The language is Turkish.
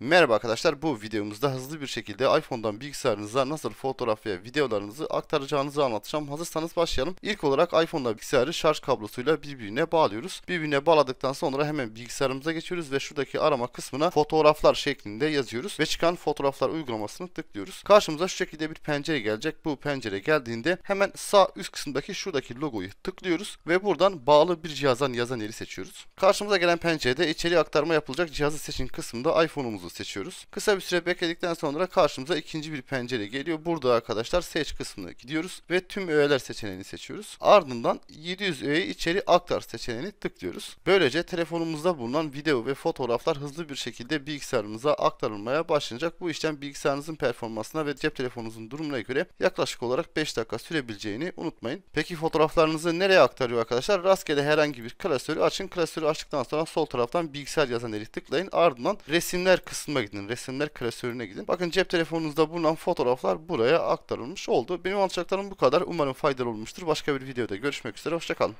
Merhaba arkadaşlar bu videomuzda hızlı bir şekilde iPhone'dan bilgisayarınıza nasıl fotoğraf ve videolarınızı aktaracağınızı anlatacağım. Hazırsanız başlayalım. İlk olarak iPhone'da bilgisayarı şarj kablosuyla birbirine bağlıyoruz. Birbirine bağladıktan sonra hemen bilgisayarımıza geçiyoruz ve şuradaki arama kısmına fotoğraflar şeklinde yazıyoruz ve çıkan fotoğraflar uygulamasını tıklıyoruz. Karşımıza şu şekilde bir pencere gelecek. Bu pencere geldiğinde hemen sağ üst kısımdaki şuradaki logoyu tıklıyoruz ve buradan bağlı bir cihazdan yazan yeri seçiyoruz. Karşımıza gelen pencerede içeri aktarma yapılacak cihazı seçin kısmında iPhone'umuzu kodumuzu seçiyoruz. Kısa bir süre bekledikten sonra karşımıza ikinci bir pencere geliyor. Burada arkadaşlar seç kısmına gidiyoruz ve tüm öğeler seçeneğini seçiyoruz. Ardından 700 öğeyi içeri aktar seçeneğini tıklıyoruz. Böylece telefonumuzda bulunan video ve fotoğraflar hızlı bir şekilde bilgisayarımıza aktarılmaya başlayacak Bu işlem bilgisayarınızın performansına ve cep telefonunuzun durumuna göre yaklaşık olarak 5 dakika sürebileceğini unutmayın. Peki fotoğraflarınızı nereye aktarıyor arkadaşlar? Rastgele herhangi bir klasörü açın. Klasörü açtıktan sonra sol taraftan bilgisayar yazan yeri tıklayın. Ardından resimler kısmına kısmına gidin. Resimler klasörüne gidin. Bakın cep telefonunuzda bulunan fotoğraflar buraya aktarılmış oldu. Benim alacaklarım bu kadar. Umarım faydalı olmuştur. Başka bir videoda görüşmek üzere. Hoşçakalın.